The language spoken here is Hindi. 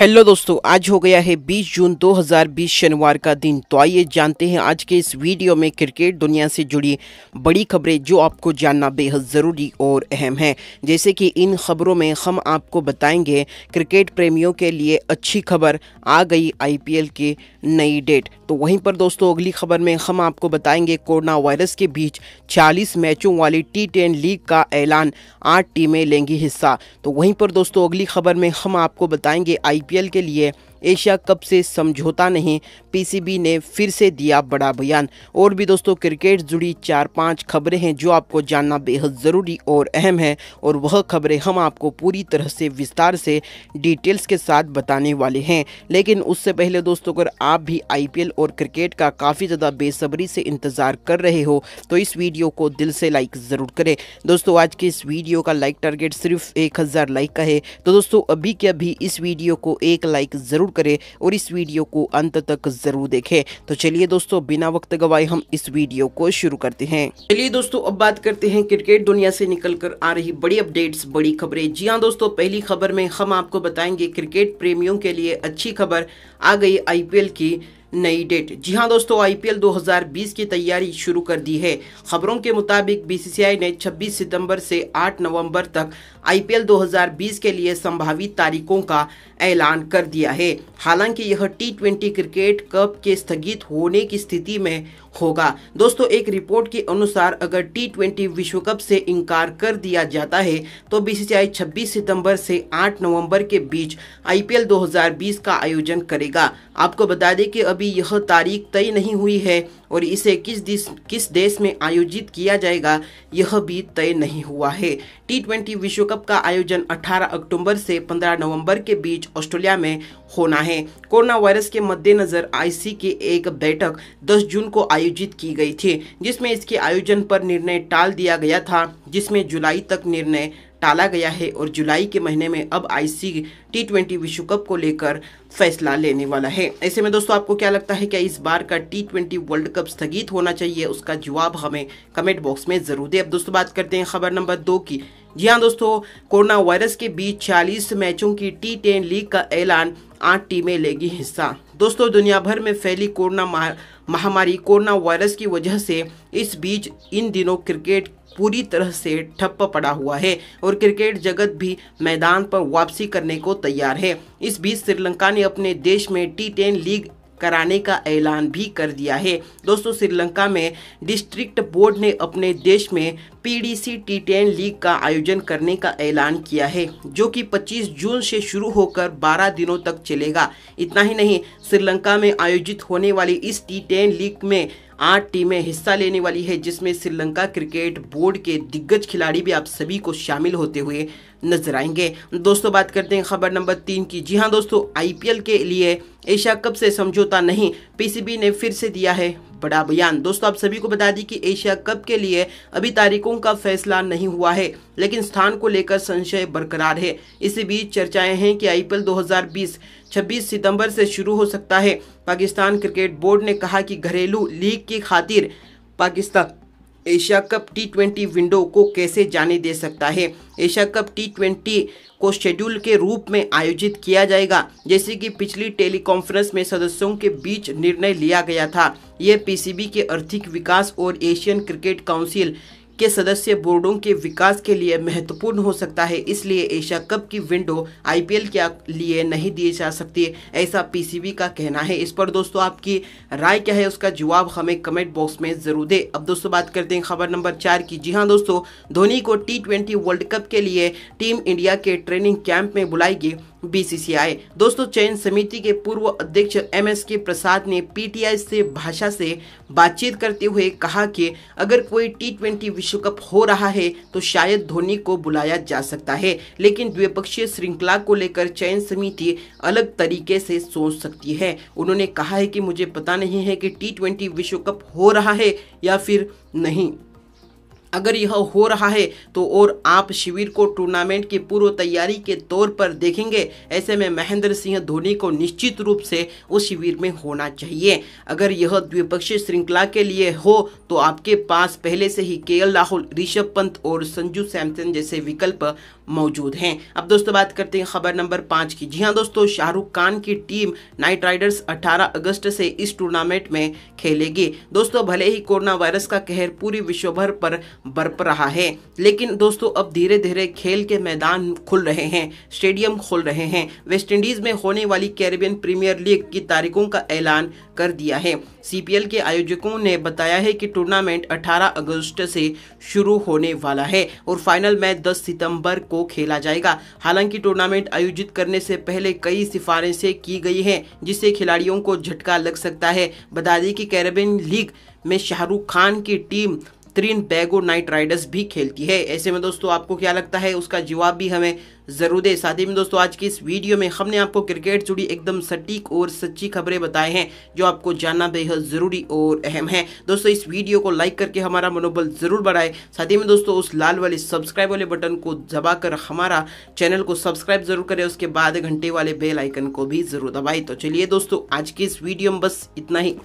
हेलो दोस्तों आज हो गया है 20 जून 2020 शनिवार का दिन तो आइए जानते हैं आज के इस वीडियो में क्रिकेट दुनिया से जुड़ी बड़ी खबरें जो आपको जानना बेहद ज़रूरी और अहम है जैसे कि इन खबरों में हम आपको बताएंगे क्रिकेट प्रेमियों के लिए अच्छी खबर आ गई आईपीएल की नई डेट तो वहीं पर दोस्तों अगली खबर में हम आपको बताएंगे कोरोना वायरस के बीच चालीस मैचों वाली टी टेन लीग का ऐलान आठ टीमें लेंगी हिस्सा तो वहीं पर दोस्तों अगली खबर में हम आपको बताएंगे आई आईपीएल के लिए एशिया कप से समझौता नहीं पीसीबी ने फिर से दिया बड़ा बयान और भी दोस्तों क्रिकेट जुड़ी चार पांच खबरें हैं जो आपको जानना बेहद ज़रूरी और अहम है और वह खबरें हम आपको पूरी तरह से विस्तार से डिटेल्स के साथ बताने वाले हैं लेकिन उससे पहले दोस्तों अगर आप भी आई और क्रिकेट का काफ़ी ज़्यादा बेसब्री से इंतज़ार कर रहे हो तो इस वीडियो को दिल से लाइक ज़रूर करें दोस्तों आज के इस वीडियो का लाइक टारगेट सिर्फ एक लाइक का है तो दोस्तों अभी के अभी इस वीडियो को एक लाइक ज़रूर जरूर करें और इस वीडियो को अंत तक जरूर देखें तो चलिए दोस्तों बिना वक्त गवाए हम इस वीडियो को शुरू करते हैं चलिए दोस्तों अब बात करते हैं क्रिकेट दुनिया से निकल कर आ रही बड़ी अपडेट्स बड़ी खबरें जी हाँ दोस्तों पहली खबर में हम आपको बताएंगे क्रिकेट प्रेमियों के लिए अच्छी खबर आ गई आईपीएल की नई डेट जी हाँ दोस्तों आईपीएल 2020 की तैयारी शुरू कर दी है खबरों के मुताबिक बीसीसीआई ने 26 सितंबर से 8 नवंबर तक आईपीएल 2020 के लिए संभावित तारीखों का ऐलान कर दिया है हालांकि यह टी ट्वेंटी क्रिकेट कप के स्थगित होने की स्थिति में होगा दोस्तों एक रिपोर्ट के अनुसार अगर टी ट्वेंटी विश्व कप से इनकार कर दिया जाता है तो बीसीसीआई 26 सितंबर से 8 नवंबर के बीच आईपीएल 2020 का आयोजन करेगा आपको बता दें कि अभी यह तारीख तय नहीं हुई है और इसे किस देश किस देश में आयोजित किया जाएगा यह भी तय नहीं हुआ है टी ट्वेंटी विश्व कप का आयोजन 18 अक्टूबर से 15 नवंबर के बीच ऑस्ट्रेलिया में होना है कोरोना वायरस के मद्देनज़र आईसी की एक बैठक 10 जून को आयोजित की गई थी जिसमें इसके आयोजन पर निर्णय टाल दिया गया था जिसमें जुलाई तक निर्णय टाला गया है और जुलाई के महीने में अब आईसी टी ट्वेंटी विश्व कप को लेकर फैसला लेने वाला है ऐसे में दोस्तों आपको क्या लगता है क्या इस बार का टी ट्वेंटी वर्ल्ड कप स्थगित होना चाहिए उसका जवाब हमें कमेंट बॉक्स में जरूर दें अब दोस्तों बात करते हैं खबर नंबर दो की जी हाँ दोस्तों कोरोना वायरस के बीच छियालीस मैचों की टी टेन लीग का ऐलान आठ टीमें लेगी हिस्सा दोस्तों दुनिया भर में फैली कोरोना महामारी कोरोना वायरस की वजह से इस बीच इन दिनों क्रिकेट पूरी तरह से ठप्प पड़ा हुआ है और क्रिकेट जगत भी मैदान पर वापसी करने को तैयार है इस बीच श्रीलंका ने अपने देश में टी टेन लीग कराने का ऐलान भी कर दिया है दोस्तों श्रीलंका में डिस्ट्रिक्ट बोर्ड ने अपने देश में पीडीसी टी टेन लीग का आयोजन करने का ऐलान किया है जो कि 25 जून से शुरू होकर 12 दिनों तक चलेगा इतना ही नहीं श्रीलंका में आयोजित होने वाली इस टी टेन लीग में आठ टीमें हिस्सा लेने वाली है जिसमें श्रीलंका क्रिकेट बोर्ड के दिग्गज खिलाड़ी भी आप सभी को शामिल होते हुए नजर आएंगे दोस्तों बात करते हैं खबर नंबर तीन की जी हाँ दोस्तों आईपीएल के लिए एशिया कप से समझौता नहीं पीसीबी ने फिर से दिया है बड़ा बयान दोस्तों आप सभी को बता दी कि एशिया कप के लिए अभी तारीखों का फैसला नहीं हुआ है लेकिन स्थान को लेकर संशय बरकरार है इसी बीच चर्चाएं हैं कि आईपीएल 2020 26 सितंबर से शुरू हो सकता है पाकिस्तान क्रिकेट बोर्ड ने कहा कि घरेलू लीग की खातिर Pakistan Asia cup T twenty window को कैसे जाने दे सकता है एशिया कप टी ट्वेंटी को शेड्यूल के रूप में आयोजित किया जाएगा जैसे कि पिछली टेलीकॉन्फ्रेंस में सदस्यों के बीच निर्णय लिया गया था यह पीसीबी के आर्थिक विकास और एशियन क्रिकेट काउंसिल के सदस्य बोर्डों के विकास के लिए महत्वपूर्ण हो सकता है इसलिए एशिया कप की विंडो आईपीएल के लिए नहीं दी जा सकती ऐसा पीसीबी का कहना है इस पर दोस्तों आपकी राय क्या है उसका जवाब हमें कमेंट बॉक्स में जरूर दे अब दोस्तों बात करते हैं खबर नंबर चार की जी हाँ दोस्तों धोनी को टी ट्वेंटी वर्ल्ड कप के लिए टीम इंडिया के ट्रेनिंग कैंप में बुलाएगी बीसीसीआई दोस्तों चयन समिति के पूर्व अध्यक्ष एम एस के प्रसाद ने पीटीआई से भाषा से बातचीत करते हुए कहा कि अगर कोई टी ट्वेंटी विश्व कप हो रहा है तो शायद धोनी को बुलाया जा सकता है लेकिन द्विपक्षीय श्रृंखला को लेकर चयन समिति अलग तरीके से सोच सकती है उन्होंने कहा है कि मुझे पता नहीं है कि टी विश्व कप हो रहा है या फिर नहीं अगर यह हो रहा है तो और आप शिविर को टूर्नामेंट की पूर्व तैयारी के तौर पर देखेंगे ऐसे में महेंद्र सिंह धोनी को निश्चित रूप से उस शिविर में होना चाहिए अगर यह द्विपक्षीय श्रृंखला के लिए हो तो आपके पास पहले से ही के राहुल ऋषभ पंत और संजू सैमसन जैसे विकल्प मौजूद हैं अब दोस्तों बात करते हैं खबर नंबर पाँच की जी हाँ दोस्तों शाहरुख खान की टीम नाइट राइडर्स अठारह अगस्त से इस टूर्नामेंट में खेलेगी दोस्तों भले ही कोरोना वायरस का कहर पूरी विश्वभर पर बरप रहा है लेकिन दोस्तों अब धीरे धीरे खेल के मैदान खुल रहे हैं स्टेडियम खोल रहे हैं वेस्टइंडीज़ में होने वाली कैरेबियन प्रीमियर लीग की तारीखों का ऐलान कर दिया है सीपीएल के आयोजकों ने बताया है कि टूर्नामेंट 18 अगस्त से शुरू होने वाला है और फाइनल मैच 10 सितंबर को खेला जाएगा हालांकि टूर्नामेंट आयोजित करने से पहले कई सिफारिशें की गई हैं जिससे खिलाड़ियों को झटका लग सकता है बता दें कि कैरेबियन लीग में शाहरुख खान की टीम बेहतरीन बैगो नाइट राइडर्स भी खेलती है ऐसे में दोस्तों आपको क्या लगता है उसका जवाब भी हमें ज़रूर दे साथ ही में दोस्तों आज की इस वीडियो में हमने आपको क्रिकेट जुड़ी एकदम सटीक और सच्ची खबरें बताए हैं जो आपको जानना बेहद ज़रूरी और अहम है दोस्तों इस वीडियो को लाइक करके हमारा मनोबल ज़रूर बढ़ाए साथ ही में दोस्तों उस लाल वाले सब्सक्राइब वाले बटन को दबाकर हमारा चैनल को सब्सक्राइब ज़रूर करें उसके बाद घंटे वाले बेल आइकन को भी ज़रूर दबाए तो चलिए दोस्तों आज की इस वीडियो में बस इतना ही